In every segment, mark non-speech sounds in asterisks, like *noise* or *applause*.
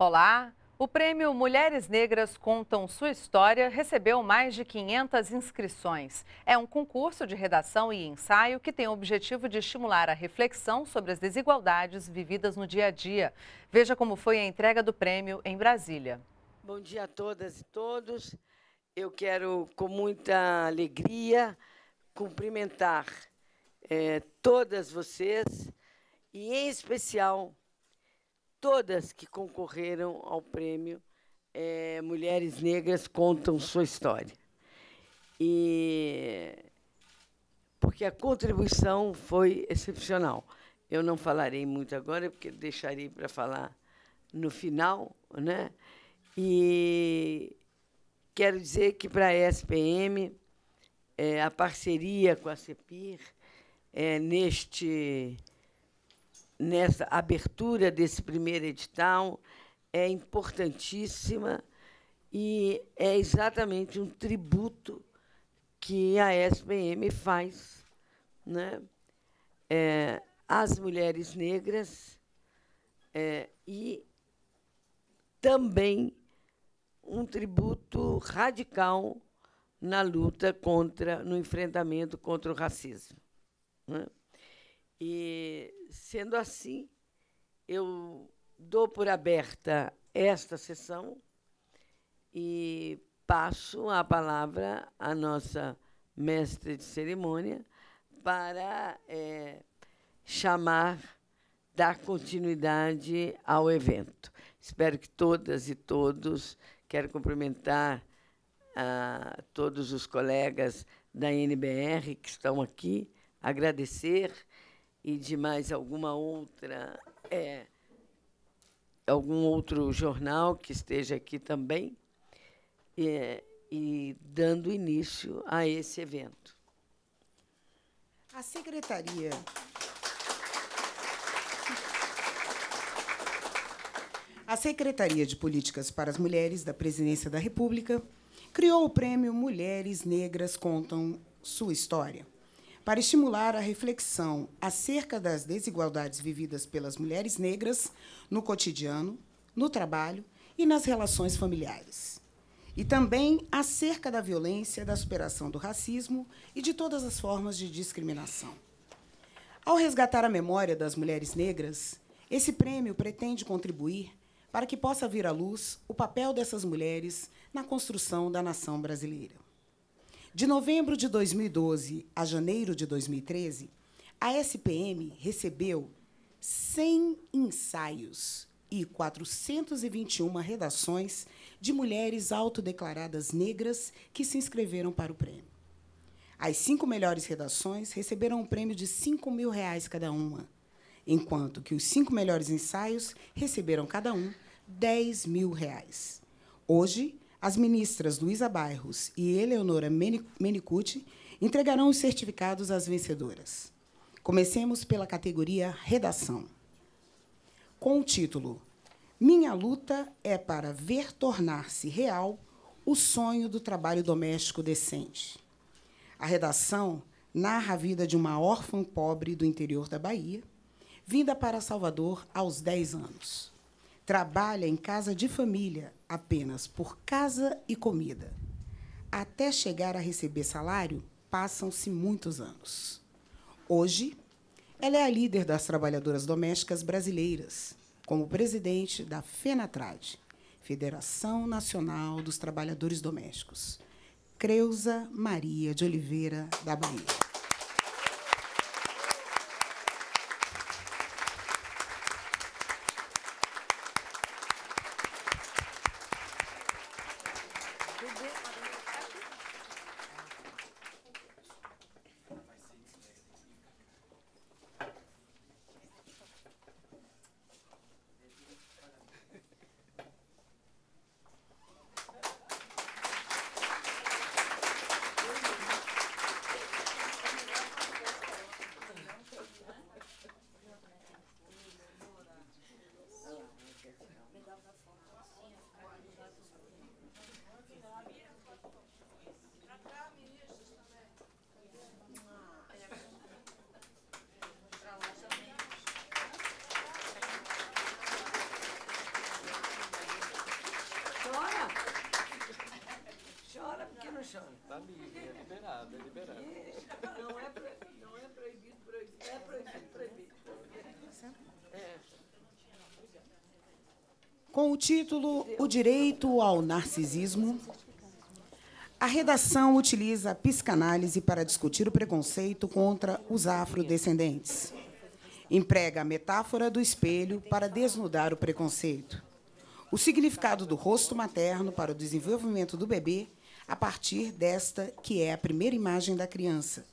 Olá! O prêmio Mulheres Negras Contam Sua História recebeu mais de 500 inscrições. É um concurso de redação e ensaio que tem o objetivo de estimular a reflexão sobre as desigualdades vividas no dia a dia. Veja como foi a entrega do prêmio em Brasília. Bom dia a todas e todos. Eu quero, com muita alegria, cumprimentar eh, todas vocês e, em especial, todas que concorreram ao prêmio é, Mulheres Negras Contam Sua História. E porque a contribuição foi excepcional. Eu não falarei muito agora, porque deixarei para falar no final, né? E quero dizer que para a SPM, é, a parceria com a CEPIR, é, neste nessa abertura desse primeiro edital é importantíssima e é exatamente um tributo que a SPM faz né? É, às mulheres negras é, e também um tributo radical na luta contra, no enfrentamento contra o racismo. Né? E, sendo assim, eu dou por aberta esta sessão e passo a palavra à nossa mestre de cerimônia para é, chamar, dar continuidade ao evento. Espero que todas e todos, quero cumprimentar a ah, todos os colegas da NBR que estão aqui, agradecer e de mais alguma outra, é, algum outro jornal que esteja aqui também, é, e dando início a esse evento. A secretaria. A Secretaria de Políticas para as Mulheres da Presidência da República criou o prêmio Mulheres Negras Contam Sua História para estimular a reflexão acerca das desigualdades vividas pelas mulheres negras no cotidiano, no trabalho e nas relações familiares. E também acerca da violência, da superação do racismo e de todas as formas de discriminação. Ao resgatar a memória das mulheres negras, esse prêmio pretende contribuir para que possa vir à luz o papel dessas mulheres na construção da nação brasileira. De novembro de 2012 a janeiro de 2013, a SPM recebeu 100 ensaios e 421 redações de mulheres autodeclaradas negras que se inscreveram para o prêmio. As cinco melhores redações receberam um prêmio de 5 mil reais cada uma, enquanto que os cinco melhores ensaios receberam cada um 10 mil reais. Hoje, as ministras Luísa Bairros e Eleonora Menicucci entregarão os certificados às vencedoras. Comecemos pela categoria Redação. Com o título Minha luta é para ver tornar-se real o sonho do trabalho doméstico decente. A redação narra a vida de uma órfã pobre do interior da Bahia, vinda para Salvador aos 10 anos. Trabalha em casa de família apenas por casa e comida. Até chegar a receber salário, passam-se muitos anos. Hoje, ela é a líder das trabalhadoras domésticas brasileiras, como presidente da FENATRAD, Federação Nacional dos Trabalhadores Domésticos. Creuza Maria de Oliveira, da Bahia. É liberado, é liberado. Não é, proibido, não é proibido, É proibido, proibido. É. Com o título O Direito ao Narcisismo, a redação utiliza a psicanálise para discutir o preconceito contra os afrodescendentes. Emprega a metáfora do espelho para desnudar o preconceito. O significado do rosto materno para o desenvolvimento do bebê a partir desta que é a primeira imagem da criança.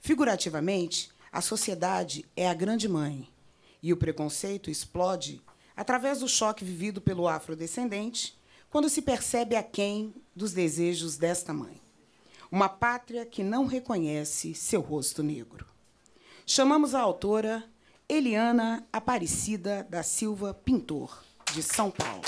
Figurativamente, a sociedade é a grande mãe e o preconceito explode através do choque vivido pelo afrodescendente quando se percebe aquém dos desejos desta mãe. Uma pátria que não reconhece seu rosto negro. Chamamos a autora Eliana Aparecida da Silva Pintor, de São Paulo.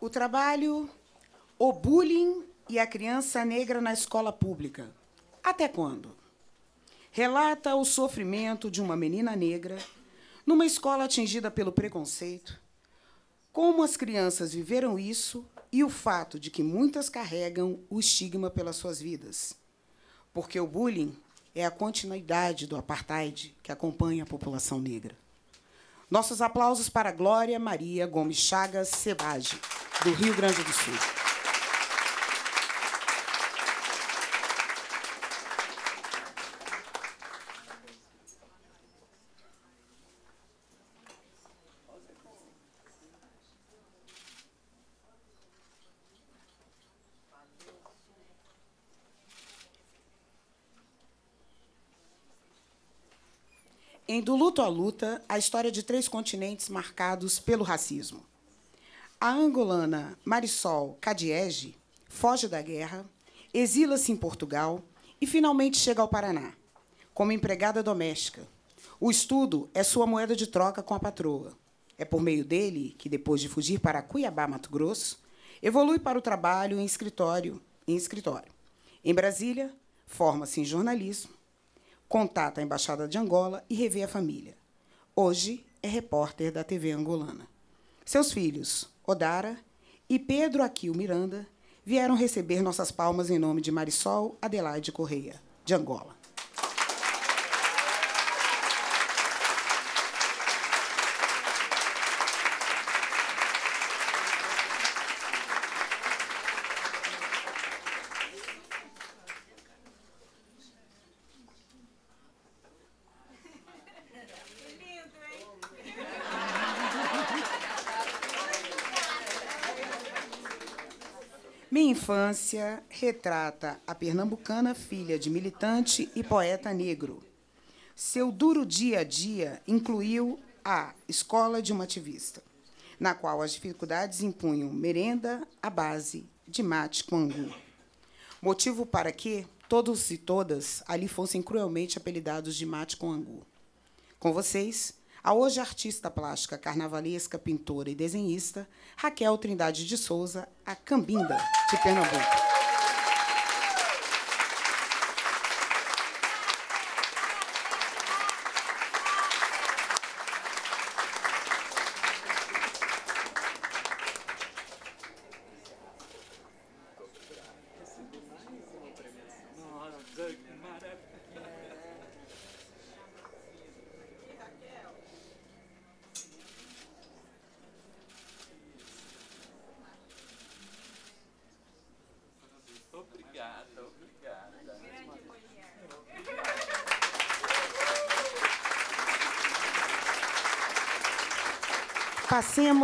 O trabalho, o bullying e a criança negra na escola pública. Até quando? Relata o sofrimento de uma menina negra numa escola atingida pelo preconceito, como as crianças viveram isso e o fato de que muitas carregam o estigma pelas suas vidas. Porque o bullying é a continuidade do apartheid que acompanha a população negra. Nossos aplausos para Glória Maria Gomes Chagas Sebage, do Rio Grande do Sul. Em Do Luto à Luta, a história de três continentes marcados pelo racismo. A angolana Marisol Cadiege foge da guerra, exila-se em Portugal e finalmente chega ao Paraná, como empregada doméstica. O estudo é sua moeda de troca com a patroa. É por meio dele que, depois de fugir para Cuiabá, Mato Grosso, evolui para o trabalho em escritório. Em, escritório. em Brasília, forma-se em jornalismo contata a Embaixada de Angola e revê a família. Hoje é repórter da TV angolana. Seus filhos, Odara e Pedro Aquil Miranda, vieram receber nossas palmas em nome de Marisol Adelaide Correia, de Angola. Infância retrata a pernambucana filha de militante e poeta negro. Seu duro dia a dia incluiu a escola de uma ativista, na qual as dificuldades impunham merenda à base de mate com angu. Motivo para que todos e todas ali fossem cruelmente apelidados de mate com angu. Com vocês, a hoje artista plástica, carnavalesca, pintora e desenhista, Raquel Trindade de Souza, a Cambinda, de Pernambuco.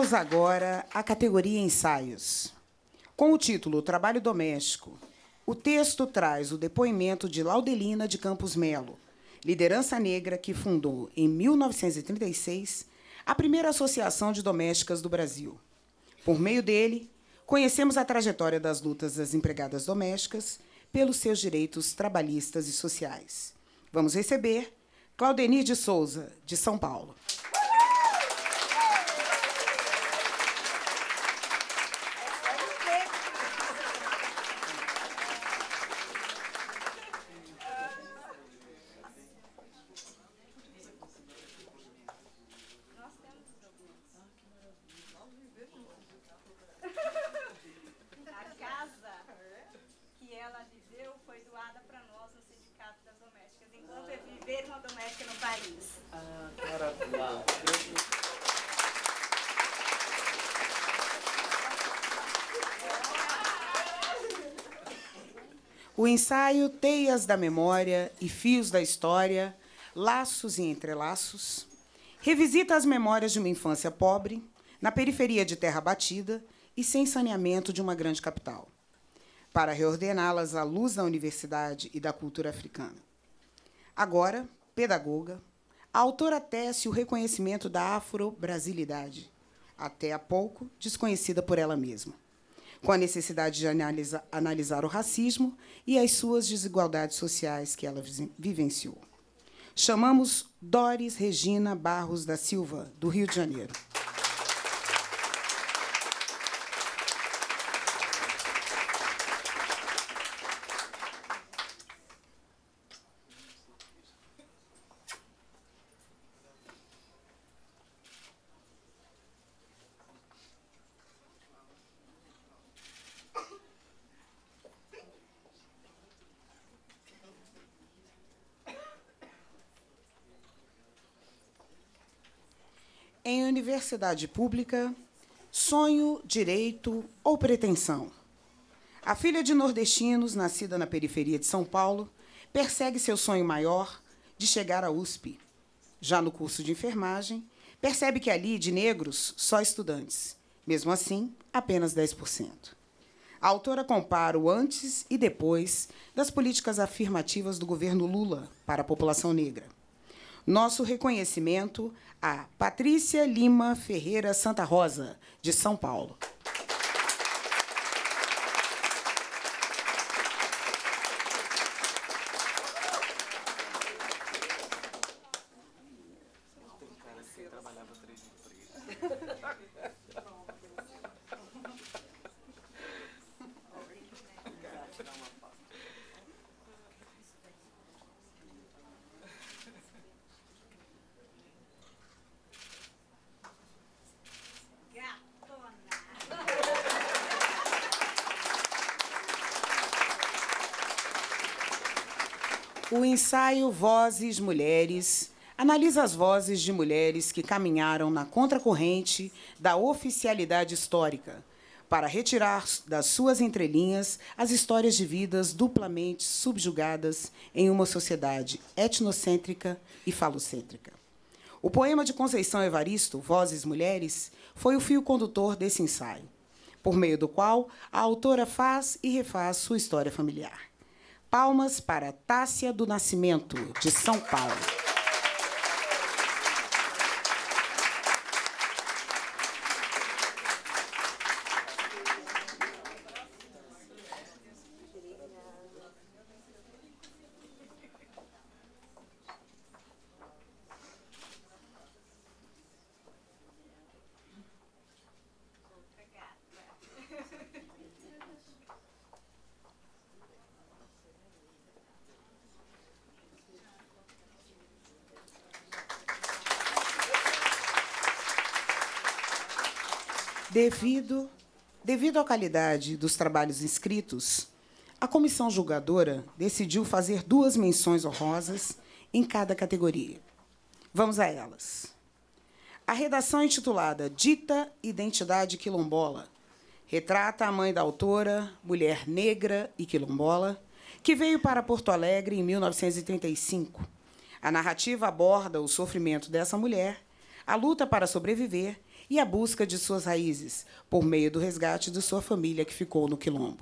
Temos agora a categoria ensaios. Com o título Trabalho Doméstico, o texto traz o depoimento de Laudelina de Campos Melo, liderança negra que fundou, em 1936, a primeira Associação de Domésticas do Brasil. Por meio dele, conhecemos a trajetória das lutas das empregadas domésticas pelos seus direitos trabalhistas e sociais. Vamos receber Claudenir de Souza, de São Paulo. ensaio Teias da Memória e Fios da História, Laços e Entrelaços, revisita as memórias de uma infância pobre, na periferia de terra batida e sem saneamento de uma grande capital, para reordená-las à luz da universidade e da cultura africana. Agora, pedagoga, a autora tece o reconhecimento da afro-brasilidade, até há pouco desconhecida por ela mesma com a necessidade de analisar, analisar o racismo e as suas desigualdades sociais que ela vivenciou. Chamamos Doris Regina Barros da Silva, do Rio de Janeiro. em universidade pública, sonho, direito ou pretensão. A filha de nordestinos, nascida na periferia de São Paulo, persegue seu sonho maior de chegar à USP. Já no curso de enfermagem, percebe que ali, de negros, só estudantes. Mesmo assim, apenas 10%. A autora compara o antes e depois das políticas afirmativas do governo Lula para a população negra. Nosso reconhecimento a Patrícia Lima Ferreira Santa Rosa, de São Paulo. O ensaio Vozes Mulheres analisa as vozes de mulheres que caminharam na contracorrente da oficialidade histórica para retirar das suas entrelinhas as histórias de vidas duplamente subjugadas em uma sociedade etnocêntrica e falocêntrica. O poema de Conceição Evaristo, Vozes Mulheres, foi o fio condutor desse ensaio, por meio do qual a autora faz e refaz sua história familiar. Palmas para Tássia do Nascimento, de São Paulo. Devido, devido à qualidade dos trabalhos inscritos, a comissão julgadora decidiu fazer duas menções honrosas em cada categoria. Vamos a elas. A redação intitulada Dita Identidade Quilombola retrata a mãe da autora, mulher negra e quilombola, que veio para Porto Alegre em 1935. A narrativa aborda o sofrimento dessa mulher, a luta para sobreviver e a busca de suas raízes, por meio do resgate de sua família que ficou no Quilombo.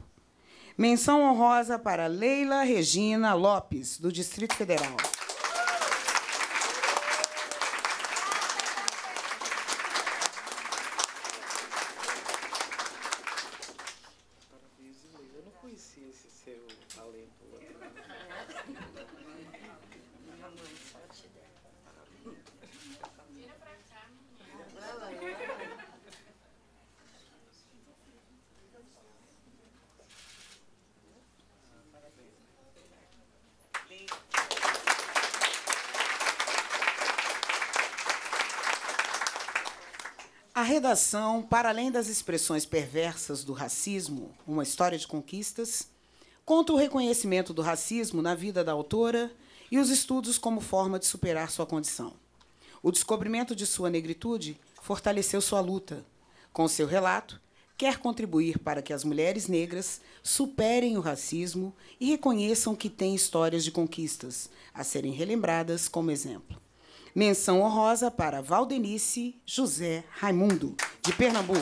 Menção honrosa para Leila Regina Lopes, do Distrito Federal. para além das expressões perversas do racismo, uma história de conquistas, conta o reconhecimento do racismo na vida da autora e os estudos como forma de superar sua condição. O descobrimento de sua negritude fortaleceu sua luta. Com seu relato, quer contribuir para que as mulheres negras superem o racismo e reconheçam que têm histórias de conquistas a serem relembradas como exemplo. Menção honrosa para Valdenice José Raimundo, de Pernambuco.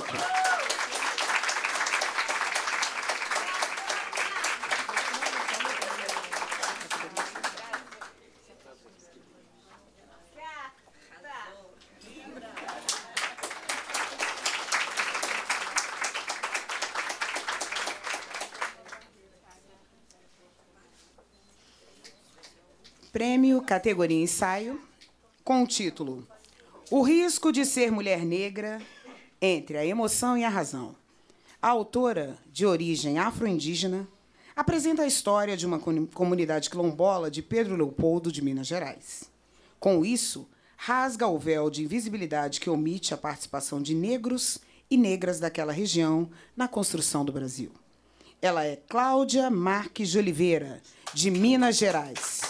Prêmio categoria ensaio com o título O Risco de Ser Mulher Negra entre a Emoção e a Razão. A autora, de origem afro-indígena, apresenta a história de uma comunidade quilombola de Pedro Leopoldo, de Minas Gerais. Com isso, rasga o véu de invisibilidade que omite a participação de negros e negras daquela região na construção do Brasil. Ela é Cláudia Marques de Oliveira, de Minas Gerais.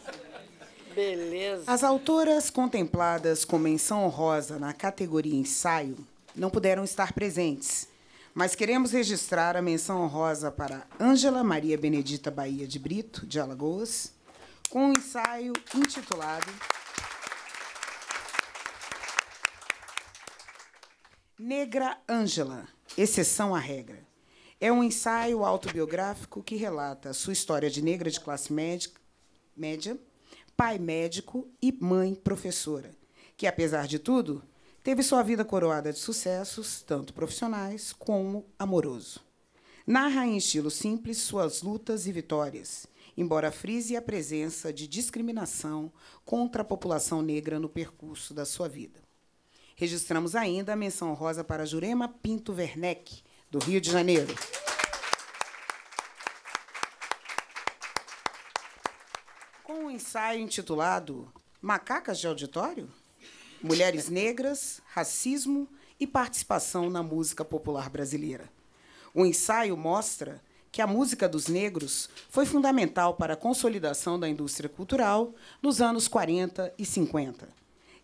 Beleza. As autoras contempladas com menção honrosa na categoria ensaio não puderam estar presentes, mas queremos registrar a menção honrosa para Ângela Maria Benedita Bahia de Brito, de Alagoas, com um ensaio intitulado Negra Ângela, exceção à regra. É um ensaio autobiográfico que relata a sua história de negra de classe média, média pai médico e mãe professora, que, apesar de tudo, teve sua vida coroada de sucessos, tanto profissionais como amoroso. Narra em estilo simples suas lutas e vitórias, embora frise a presença de discriminação contra a população negra no percurso da sua vida. Registramos ainda a menção rosa para Jurema Pinto Werneck, do Rio de Janeiro. um ensaio intitulado Macacas de Auditório? Mulheres Negras, Racismo e Participação na Música Popular Brasileira. O ensaio mostra que a música dos negros foi fundamental para a consolidação da indústria cultural nos anos 40 e 50,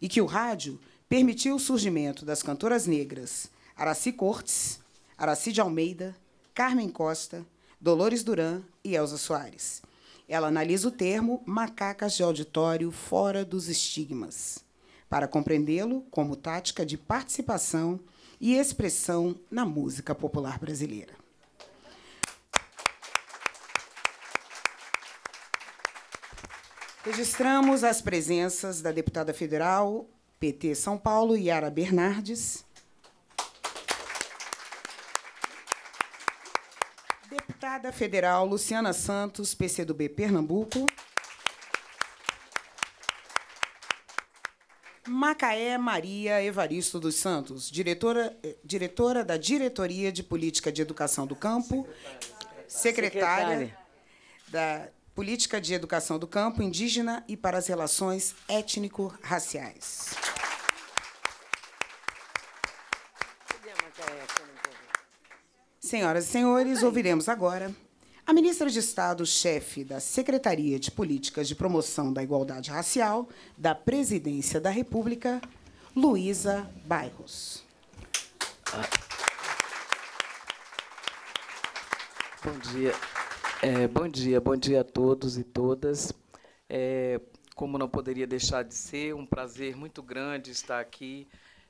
e que o rádio permitiu o surgimento das cantoras negras Araci Cortes, Araci de Almeida, Carmen Costa, Dolores Duran e Elza Soares. Ela analisa o termo macacas de auditório fora dos estigmas, para compreendê-lo como tática de participação e expressão na música popular brasileira. Registramos as presenças da deputada federal PT São Paulo, Yara Bernardes, Deputada Federal Luciana Santos, PCdoB Pernambuco. Macaé Maria Evaristo dos Santos, diretora, eh, diretora da Diretoria de Política de Educação do Campo, secretária, secretária da Política de Educação do Campo Indígena e para as Relações Étnico-Raciais. Senhoras e senhores, ouviremos agora a ministra de Estado, chefe da Secretaria de Políticas de Promoção da Igualdade Racial da Presidência da República, Luísa Bairros. Bom dia. É, bom dia, bom dia a todos e todas. É, como não poderia deixar de ser, um prazer muito grande estar aqui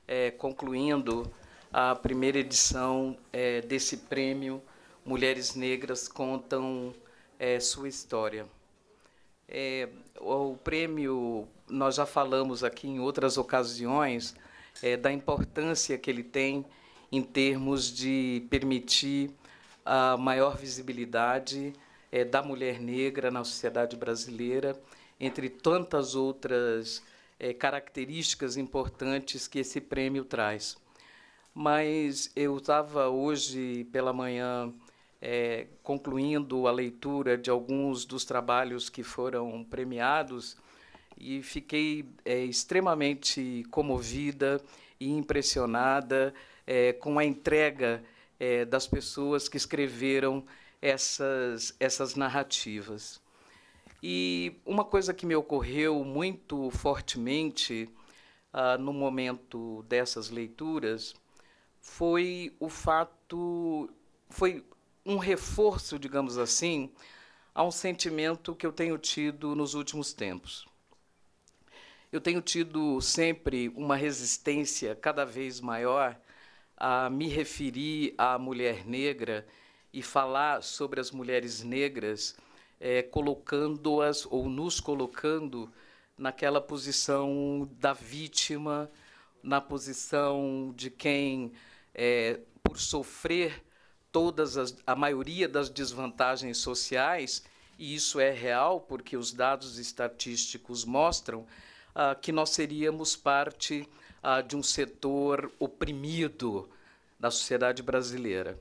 é, concluindo a primeira edição é, desse prêmio Mulheres Negras Contam é, Sua História. É, o prêmio, nós já falamos aqui em outras ocasiões, é, da importância que ele tem em termos de permitir a maior visibilidade é, da mulher negra na sociedade brasileira, entre tantas outras é, características importantes que esse prêmio traz. Mas eu estava hoje pela manhã é, concluindo a leitura de alguns dos trabalhos que foram premiados e fiquei é, extremamente comovida e impressionada é, com a entrega é, das pessoas que escreveram essas, essas narrativas. E uma coisa que me ocorreu muito fortemente ah, no momento dessas leituras foi o fato, foi um reforço, digamos assim, a um sentimento que eu tenho tido nos últimos tempos. Eu tenho tido sempre uma resistência cada vez maior a me referir à mulher negra e falar sobre as mulheres negras, é, colocando-as ou nos colocando naquela posição da vítima, na posição de quem é, por sofrer todas as, a maioria das desvantagens sociais, e isso é real porque os dados estatísticos mostram ah, que nós seríamos parte ah, de um setor oprimido da sociedade brasileira.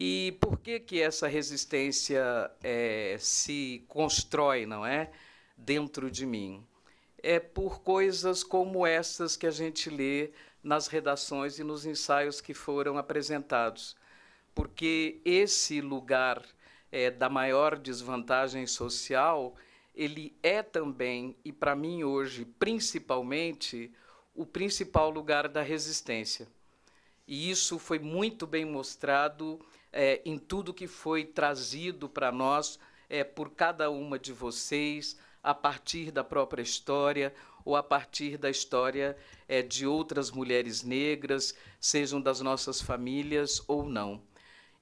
E por que que essa resistência é, se constrói, não é, dentro de mim? é por coisas como essas que a gente lê nas redações e nos ensaios que foram apresentados, porque esse lugar é, da maior desvantagem social ele é também e para mim hoje principalmente o principal lugar da resistência. E isso foi muito bem mostrado é, em tudo que foi trazido para nós é, por cada uma de vocês, a partir da própria história ou a partir da história é, de outras mulheres negras, sejam das nossas famílias ou não.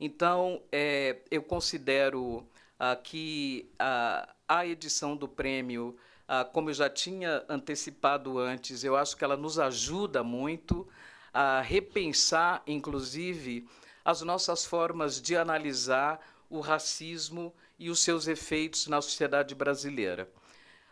Então, é, eu considero ah, que ah, a edição do prêmio, ah, como eu já tinha antecipado antes, eu acho que ela nos ajuda muito a repensar, inclusive, as nossas formas de analisar o racismo e os seus efeitos na sociedade brasileira.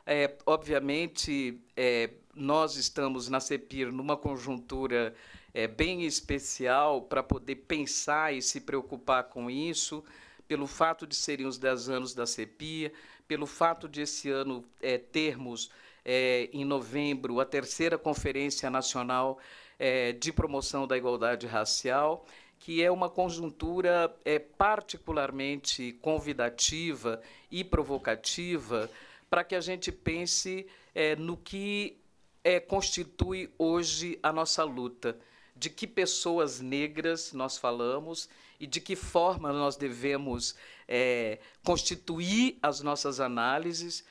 É, obviamente, é, nós estamos na CEPIR numa conjuntura é, bem especial para poder pensar e se preocupar com isso, pelo fato de serem os 10 anos da CEPIR, pelo fato de esse ano é, termos, é, em novembro, a terceira Conferência Nacional é, de Promoção da Igualdade Racial que é uma conjuntura é, particularmente convidativa e provocativa para que a gente pense é, no que é, constitui hoje a nossa luta, de que pessoas negras nós falamos e de que forma nós devemos é, constituir as nossas análises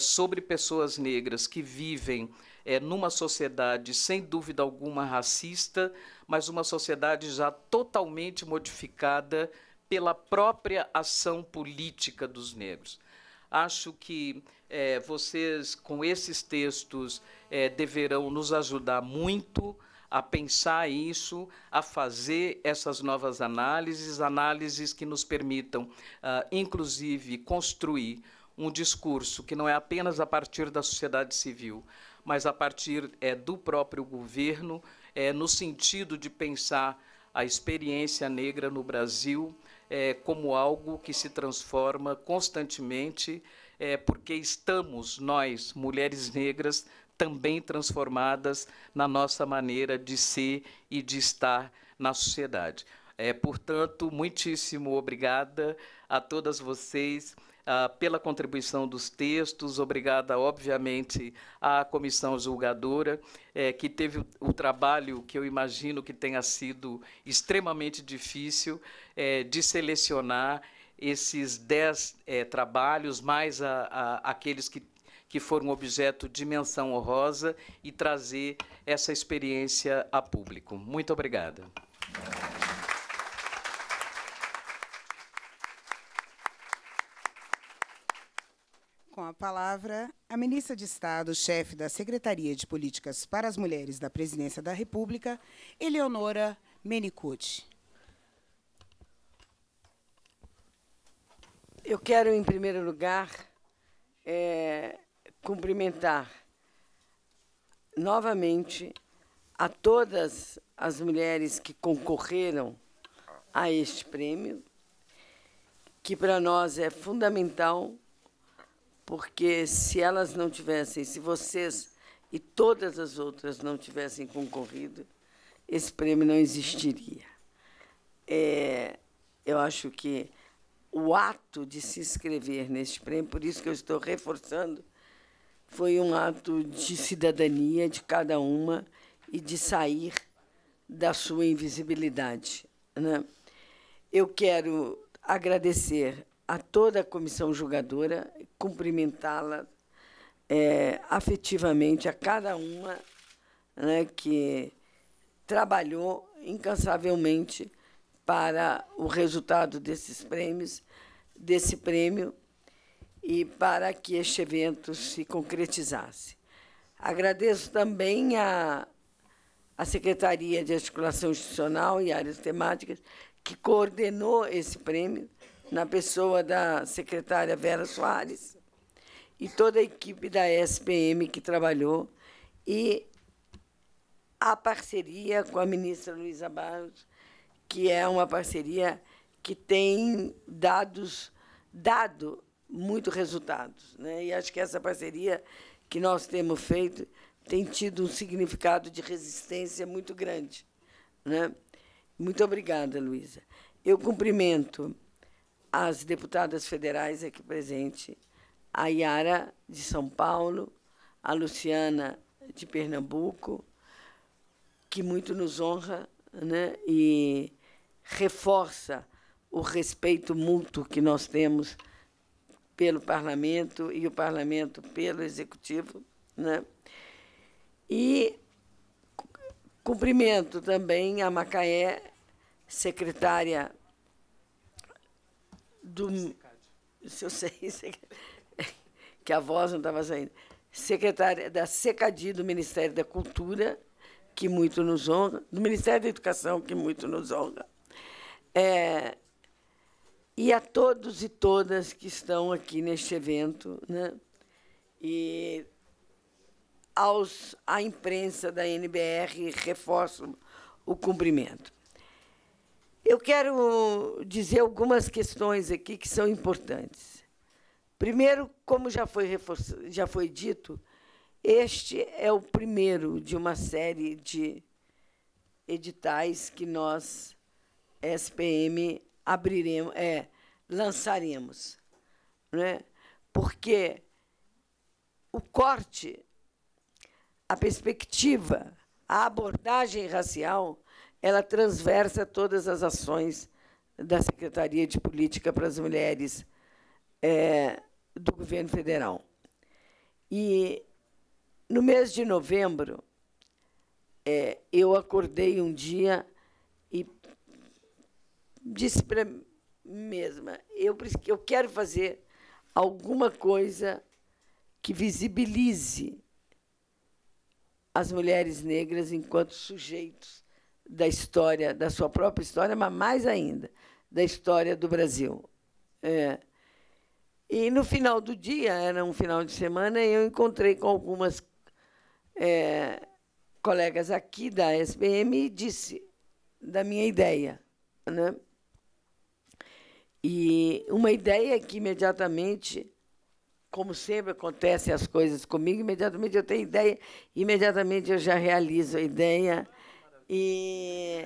sobre pessoas negras que vivem numa sociedade, sem dúvida alguma, racista, mas uma sociedade já totalmente modificada pela própria ação política dos negros. Acho que é, vocês, com esses textos, é, deverão nos ajudar muito a pensar isso, a fazer essas novas análises, análises que nos permitam, uh, inclusive, construir um discurso que não é apenas a partir da sociedade civil, mas a partir é, do próprio governo, é, no sentido de pensar a experiência negra no Brasil, é, como algo que se transforma constantemente, é, porque estamos, nós, mulheres negras, também transformadas na nossa maneira de ser e de estar na sociedade. É, portanto, muitíssimo obrigada a todas vocês uh, pela contribuição dos textos, obrigada, obviamente, à comissão julgadora, eh, que teve o, trabalho que eu imagino que tenha sido extremamente difícil eh, de selecionar esses dez eh, trabalhos, mais a, a, aqueles que que foram objeto de menção honrosa e trazer essa experiência a público. Muito obrigada. a palavra a ministra de Estado, chefe da Secretaria de Políticas para as Mulheres da Presidência da República, Eleonora Menicucci. Eu quero, em primeiro lugar, é, cumprimentar novamente a todas as mulheres que concorreram a este prêmio, que para nós é fundamental porque se elas não tivessem, se vocês e todas as outras não tivessem concorrido, esse prêmio não existiria. É, eu acho que o ato de se inscrever neste prêmio, por isso que eu estou reforçando, foi um ato de cidadania de cada uma e de sair da sua invisibilidade. Né? Eu quero agradecer a toda a comissão julgadora, cumprimentá-la é, afetivamente a cada uma né, que trabalhou incansavelmente para o resultado desses prêmios, desse prêmio e para que este evento se concretizasse. Agradeço também a, a Secretaria de Articulação Institucional e Áreas Temáticas, que coordenou esse prêmio, na pessoa da secretária Vera Soares e toda a equipe da SPM que trabalhou e a parceria com a ministra Luiza Barros, que é uma parceria que tem dados dado muito resultados, né? E acho que essa parceria que nós temos feito tem tido um significado de resistência muito grande, né? Muito obrigada, Luiza. Eu cumprimento as deputadas federais aqui presentes, a Yara de São Paulo, a Luciana de Pernambuco, que muito nos honra né, e reforça o respeito mútuo que nós temos pelo parlamento e o parlamento pelo executivo, né? E cumprimento também a Macaé, secretária do. Se eu sei, é que a voz não estava saindo. Secretária da SECADI do Ministério da Cultura, que muito nos honra, do Ministério da Educação, que muito nos honra. É, e a todos e todas que estão aqui neste evento, né? e aos, à imprensa da NBR, reforço o cumprimento. Eu quero dizer algumas questões aqui que são importantes. Primeiro, como já foi, reforço, já foi dito, este é o primeiro de uma série de editais que nós, SPM, abriremos, é, lançaremos. Né? Porque o corte, a perspectiva, a abordagem racial ela transversa todas as ações da Secretaria de Política para as Mulheres é, do governo federal. E no mês de novembro, é, eu acordei um dia e disse para mim mesma, eu, eu quero fazer alguma coisa que visibilize as mulheres negras enquanto sujeitos da história, da sua própria história, mas mais ainda, da história do Brasil. É. E no final do dia, era um final de semana, eu encontrei com algumas é, colegas aqui da SBM e disse da minha ideia. Né? E uma ideia que imediatamente, como sempre acontecem as coisas comigo, imediatamente eu tenho ideia, imediatamente eu já realizo a ideia e,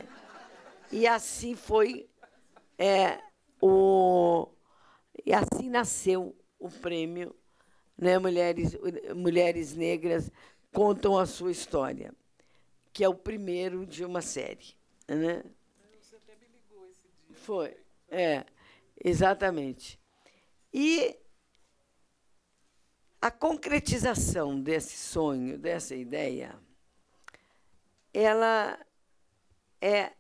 e assim foi é, o. E assim nasceu o prêmio né, Mulheres, Mulheres Negras Contam a Sua História, que é o primeiro de uma série. Né? Você até me ligou esse dia. Foi, é, exatamente. E a concretização desse sonho, dessa ideia, ela é,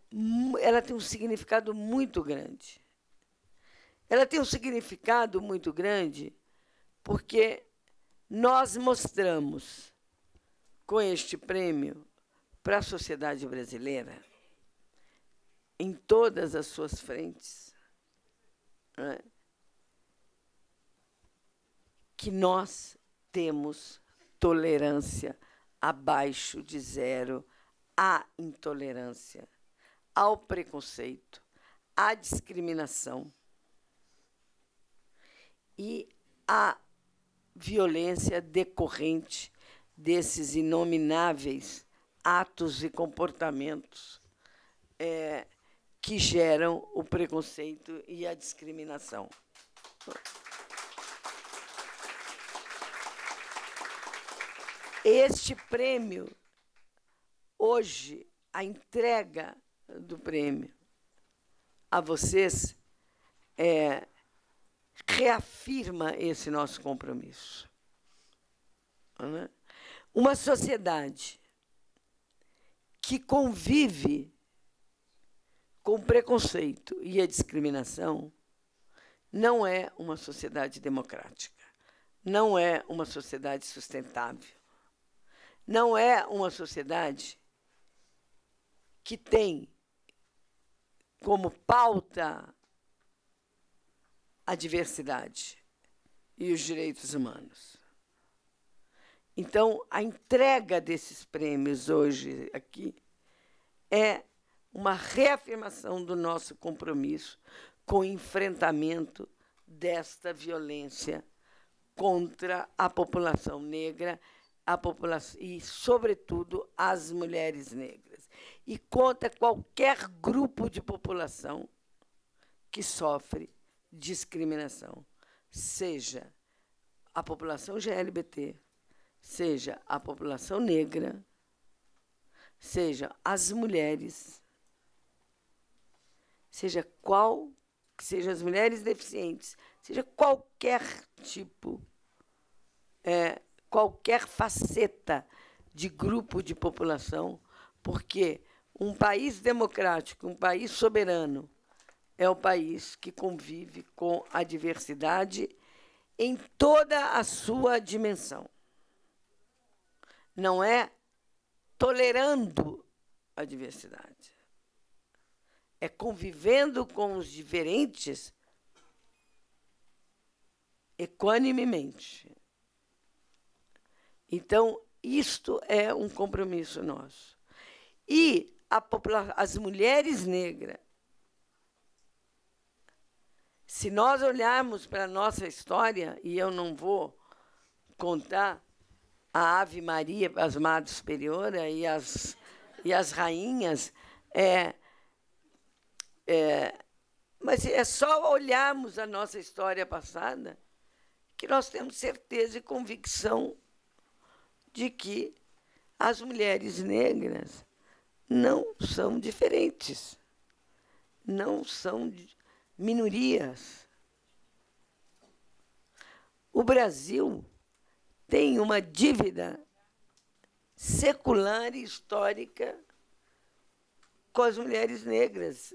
ela tem um significado muito grande. Ela tem um significado muito grande porque nós mostramos com este prêmio para a sociedade brasileira, em todas as suas frentes, né, que nós temos tolerância abaixo de zero à intolerância, ao preconceito, à discriminação e à violência decorrente desses inomináveis atos e comportamentos é, que geram o preconceito e a discriminação. Este prêmio hoje a entrega do prêmio a vocês é, reafirma esse nosso compromisso. Né? Uma sociedade que convive com o preconceito e a discriminação não é uma sociedade democrática, não é uma sociedade sustentável, não é uma sociedade que tem como pauta a diversidade e os direitos humanos. Então, a entrega desses prêmios hoje aqui é uma reafirmação do nosso compromisso com o enfrentamento desta violência contra a população negra a população, e, sobretudo, as mulheres negras e contra qualquer grupo de população que sofre discriminação, seja a população GLBT, seja a população negra, seja as mulheres, seja qual, seja as mulheres deficientes, seja qualquer tipo, é, qualquer faceta de grupo de população, porque um país democrático, um país soberano, é o país que convive com a diversidade em toda a sua dimensão. Não é tolerando a diversidade. É convivendo com os diferentes equanimemente. Então, isto é um compromisso nosso. E as mulheres negras. Se nós olharmos para a nossa história, e eu não vou contar a Ave Maria, as Madres Superiora e as, e as rainhas, é, é, mas é só olharmos a nossa história passada que nós temos certeza e convicção de que as mulheres negras não são diferentes, não são minorias. O Brasil tem uma dívida secular e histórica com as mulheres negras.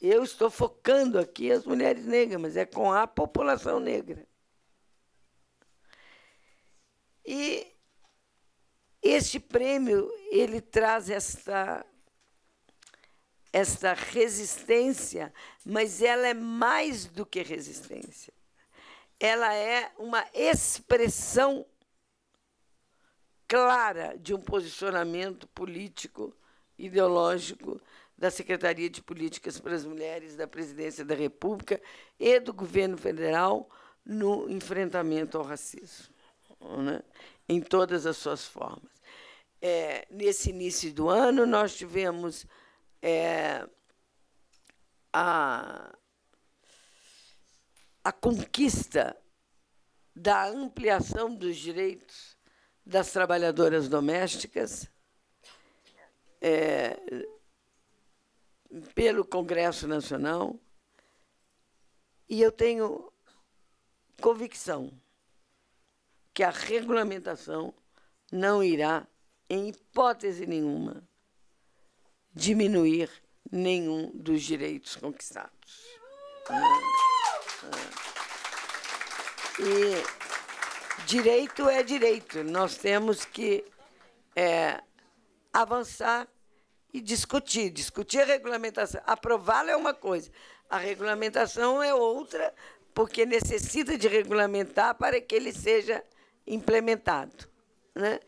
Eu estou focando aqui as mulheres negras, mas é com a população negra. E este prêmio ele traz esta esta resistência, mas ela é mais do que resistência. Ela é uma expressão clara de um posicionamento político, ideológico da Secretaria de Políticas para as Mulheres da Presidência da República e do governo federal no enfrentamento ao racismo, né? em todas as suas formas é, nesse início do ano, nós tivemos é, a, a conquista da ampliação dos direitos das trabalhadoras domésticas é, pelo Congresso Nacional. E eu tenho convicção que a regulamentação não irá em hipótese nenhuma, diminuir nenhum dos direitos conquistados. Ah, ah. E direito é direito, nós temos que é, avançar e discutir. Discutir a regulamentação, aprová-la é uma coisa, a regulamentação é outra, porque necessita de regulamentar para que ele seja implementado. Né?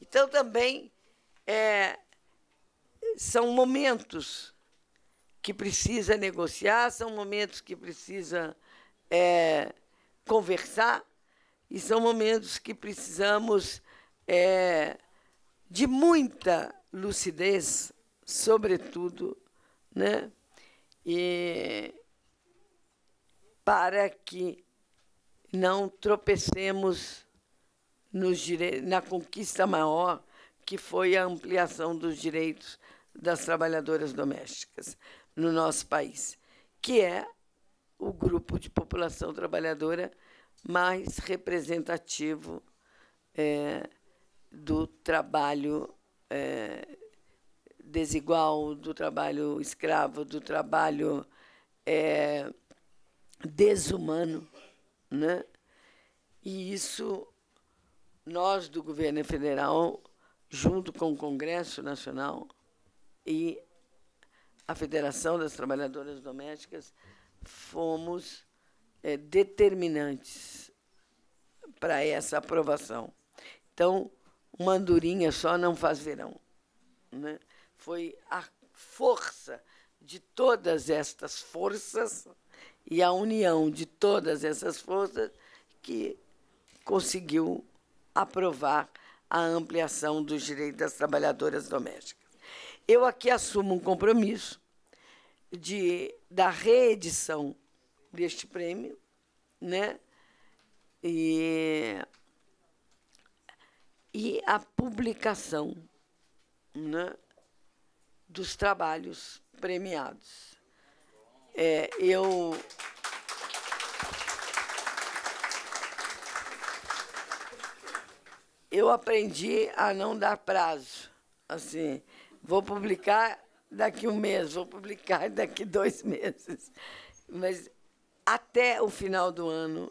Então, também é, são momentos que precisa negociar, são momentos que precisa é, conversar e são momentos que precisamos é, de muita lucidez, sobretudo, né? E para que não tropecemos dire... na conquista maior, que foi a ampliação dos direitos das trabalhadoras domésticas no nosso país, que é o grupo de população trabalhadora mais representativo é, do trabalho é, desigual, do trabalho escravo, do trabalho é, desumano. Né? E isso nós do governo federal, junto com o Congresso Nacional e a Federação das Trabalhadoras Domésticas, fomos é, determinantes para essa aprovação. Então, uma andorinha só não faz verão. Né? Foi a força de todas estas forças e a união de todas essas forças que conseguiu aprovar a ampliação dos direitos das trabalhadoras domésticas. Eu aqui assumo um compromisso de da reedição deste prêmio, né? E, e a publicação né, dos trabalhos premiados. É, eu eu aprendi a não dar prazo. Assim, vou publicar daqui um mês, vou publicar *laughs* daqui dois meses. Mas até o final do ano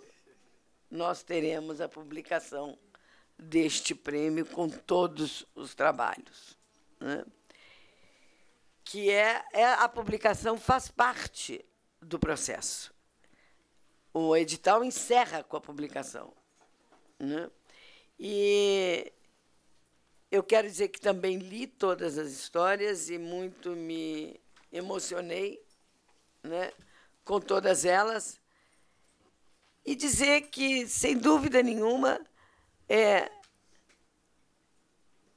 nós teremos a publicação deste prêmio com todos os trabalhos. Né? Que é, é a publicação faz parte do processo. O edital encerra com a publicação. Né? E eu quero dizer que também li todas as histórias e muito me emocionei né, com todas elas. E dizer que, sem dúvida nenhuma, é,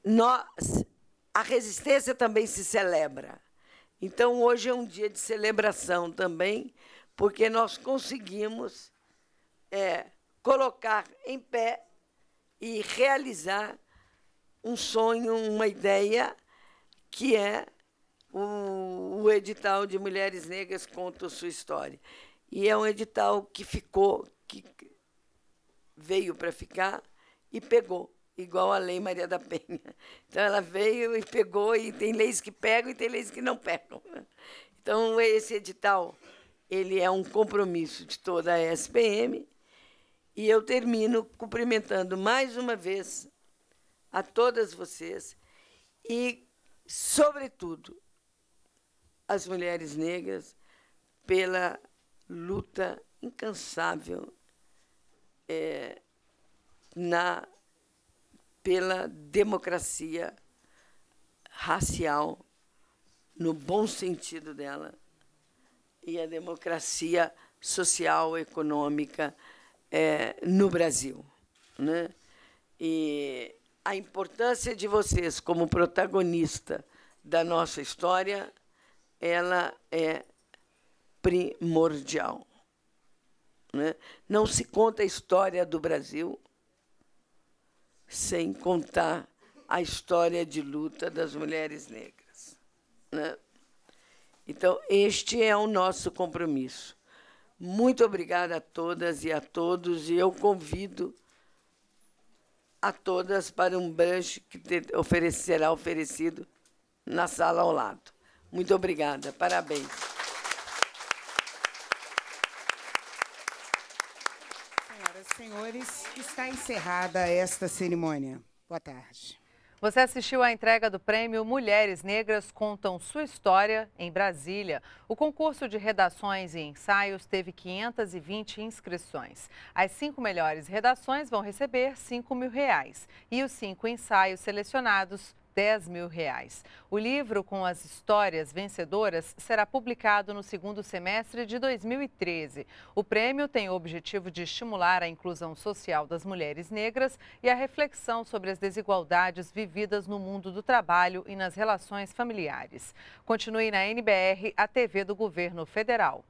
nós, a resistência também se celebra. Então, hoje é um dia de celebração também, porque nós conseguimos é, colocar em pé e realizar um sonho, uma ideia, que é o, o edital de Mulheres Negras Conta Sua História. E é um edital que ficou, que veio para ficar e pegou, igual a Lei Maria da Penha. Então, ela veio e pegou, e tem leis que pegam e tem leis que não pegam. Então, esse edital ele é um compromisso de toda a SPM e eu termino cumprimentando mais uma vez a todas vocês e, sobretudo, as mulheres negras pela luta incansável é, na pela democracia racial no bom sentido dela e a democracia social econômica é, no Brasil. Né? E a importância de vocês como protagonista da nossa história, ela é primordial. Né? Não se conta a história do Brasil sem contar a história de luta das mulheres negras. Né? Então, este é o nosso compromisso. Muito obrigada a todas e a todos, e eu convido a todas para um brunch que te, será oferecido na sala ao lado. Muito obrigada, parabéns. Senhoras e senhores, está encerrada esta cerimônia. Boa tarde. Você assistiu à entrega do prêmio Mulheres Negras Contam Sua História em Brasília. O concurso de redações e ensaios teve 520 inscrições. As cinco melhores redações vão receber 5 mil reais e os cinco ensaios selecionados 10 mil reais. O livro com as histórias vencedoras será publicado no segundo semestre de 2013. O prêmio tem o objetivo de estimular a inclusão social das mulheres negras e a reflexão sobre as desigualdades vividas no mundo do trabalho e nas relações familiares. Continue na NBR, a TV do Governo Federal.